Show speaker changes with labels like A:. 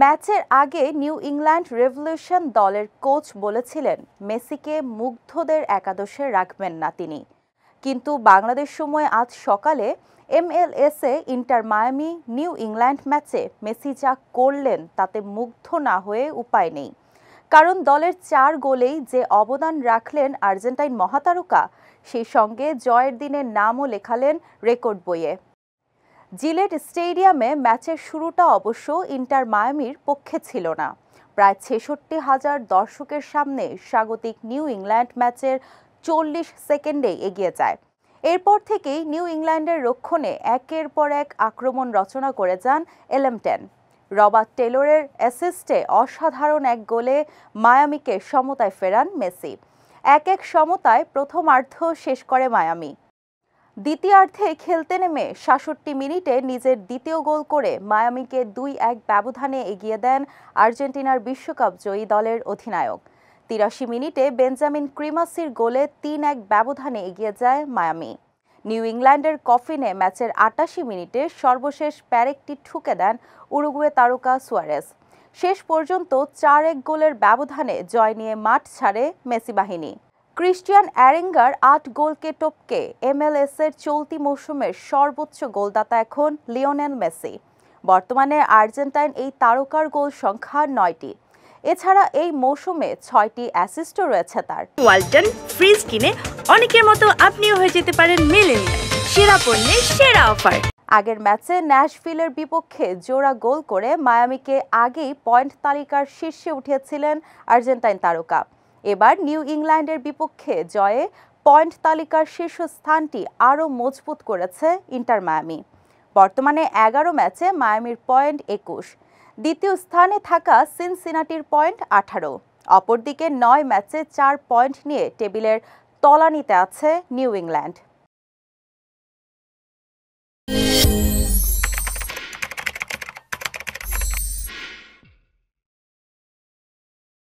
A: ম্যাচের আগে New England Revolution দলের কোচ বলেছিলেন মেসিকে মুগ্ধদের একাদশে রাখবেন না তিনি কিন্তু বাংলাদেশ সময় আজ সকালে এম এল এসে ইন্টার মায়ামি নিউ ইংল্যান্ড ম্যাচে মেসি যা করলেন তাতে মুগ্ধ না হয়ে উপায় নেই কারণ দলের চার গোলেই যে অবদান রাখলেন আর্জেন্টাইন মহাতারকা সেই সঙ্গে জয়ের দিনের নামও লেখালেন রেকর্ড বইয়ে জিলেট স্টেডিয়ামে ম্যাচের শুরুটা অবশ্য ইন্টার মায়ামির পক্ষে ছিল না প্রায় ছেষট্টি হাজার দর্শকের সামনে স্বাগতিক নিউ ইংল্যান্ড ম্যাচের চল্লিশ সেকেন্ডেই এগিয়ে যায় এরপর থেকেই নিউ ইংল্যান্ডের রক্ষণে একের পর এক আক্রমণ রচনা করে যান এলেমটেন রবার্ট টেলরের অ্যাসিস্টে অসাধারণ এক গোলে মায়ামিকে সমতায় ফেরান মেসি এক এক সমতায় প্রথমার্ধ শেষ করে মায়ামি দ্বিতীয়ার্ধে খেলতে নেমে সাতষট্টি মিনিটে নিজের দ্বিতীয় গোল করে মায়ামিকে দুই এক ব্যবধানে এগিয়ে দেন আর্জেন্টিনার বিশ্বকাপ জয়ী দলের অধিনায়ক তিরাশি মিনিটে বেঞ্জামিন ক্রিমাসির গোলে তিন এক ব্যবধানে এগিয়ে যায় মায়ামি নিউ ইংল্যান্ডের কফিনে ম্যাচের আটাশি মিনিটে সর্বশেষ প্যারেকটি ঠুকে দেন উরুগুয়ে তারকা সুয়ারেস শেষ পর্যন্ত চার এক গোলের ব্যবধানে জয় নিয়ে মাঠ ছাড়ে মেসি বাহিনী ক্রিস্টিয়ান অ্যারেঙ্গার আট গোলকে টপকে এমএলএস এর চলতি মৌসুমের সর্বোচ্চ গোলদাতা এখন লিওনেল মেসি বর্তমানে আর্জেন্টাইন এই তারকার গোল সংখ্যা নয়টি এছাড়া এই মৌসুমে ছয়টি অ্যাসিস্টও রয়েছে তার ওয়ালটন ফ্রিজ কিনে অনেকের মতো আপনিও হয়ে যেতে পারেন মিলেন সেরা পণ্যের সেরা অফার আগের ম্যাচে ন্যাশভিলের বিপক্ষে জোড়া গোল করে মায়ামিকে আগেই পয়েন্ট তালিকার শীর্ষে উঠিয়েছিলেন আর্জেন্টাইন তারকা এবার নিউ ইংল্যান্ডের বিপক্ষে জয়ে পয়েন্ট তালিকার শীর্ষস্থানটি আরও মজবুত করেছে ইন্টার মায়ামি বর্তমানে এগারো ম্যাচে মায়ামির পয়েন্ট একুশ দ্বিতীয় স্থানে থাকা সিনসিনাটির পয়েন্ট আঠারো অপরদিকে নয় ম্যাচে চার পয়েন্ট নিয়ে টেবিলের তলানিতে আছে নিউ ইংল্যান্ড